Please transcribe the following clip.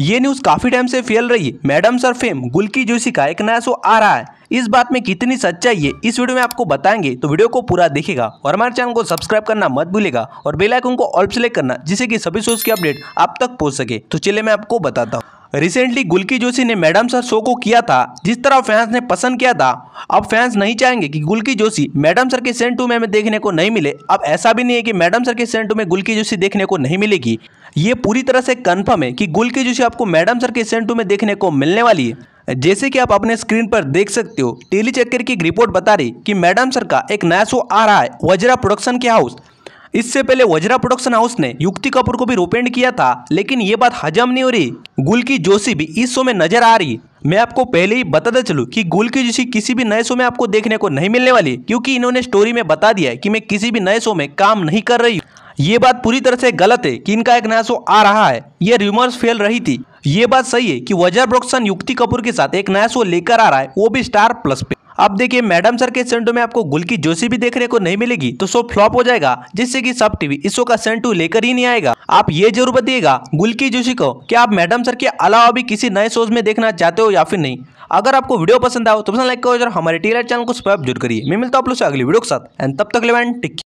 ये न्यूज काफी टाइम से फैल रही है मैडम सर फेम गुलकी जोशी का एक नया शो आ रहा है इस बात में कितनी सच्चाई है इस वीडियो में आपको बताएंगे तो वीडियो को पूरा देखेगा और हमारे चैनल को सब्सक्राइब करना मत भूलेगा और बेल आइकन को ऑल सेलेक्ट करना जिससे कि सभी शोज की अपडेट आप तक पहुंच सके तो चलिए मैं आपको बताता हूँ रिसेंटली गुलकी जोशी ने मैडम सर शो को किया था जिस तरह फैंस ने पसंद किया था अब फैंस नहीं चाहेंगे कि गुलकी जोशी मैडम सर के सेंट टू में देखने को नहीं मिले अब ऐसा भी नहीं है कि मैडम सर के सेंट टू में गुलकी जोशी देखने को नहीं मिलेगी ये पूरी तरह से कन्फर्म है कि गुलकी जोशी आपको मैडम सर के सेंट टू में देखने को मिलने वाली है जैसे कि आप अपने स्क्रीन पर देख सकते हो टेली चक्कर की रिपोर्ट बता रही कि मैडम सर का एक नया शो आ रहा है वज्रा प्रोडक्शन के हाउस इससे पहले वज्रा प्रोडक्शन हाउस ने युक्ति कपूर को भी रोपेंड किया था लेकिन ये बात हजम नहीं हो रही गुल की जोशी भी इस शो में नजर आ रही मैं आपको पहले ही बताता चलूं कि गुल की जोशी किसी भी नए शो में आपको देखने को नहीं मिलने वाली क्योंकि इन्होंने स्टोरी में बता दिया है कि मैं किसी भी नए शो में काम नहीं कर रही ये बात पूरी तरह से गलत है कि इनका एक नया शो आ रहा है ये रूमर्स फेल रही थी ये बात सही है कि वजर ब्रोक्सन युक्ति कपूर के साथ एक नया शो लेकर आ रहा है वो भी स्टार प्लस पे अब देखिए मैडम सर के सेंटो में आपको गुल की जोशी भी देखने को नहीं मिलेगी तो शो फ्लॉप हो जाएगा जिससे कि सब टीवी इस शो का सेंटू लेकर ही नहीं आएगा आप ये जरूर बताइएगा की जोशी को कि आप मैडम सर के अलावा भी किसी नए शोज में देखना चाहते हो या फिर नहीं अगर आपको वीडियो पसंद आओ तो पसंद लाइक करो और हमारे टी चैनल को सब्सक्राइब जरूर करिए मैं मिलता हूं आप लोग से अगली वीडियो के साथ एंड तब तक लेवन टिक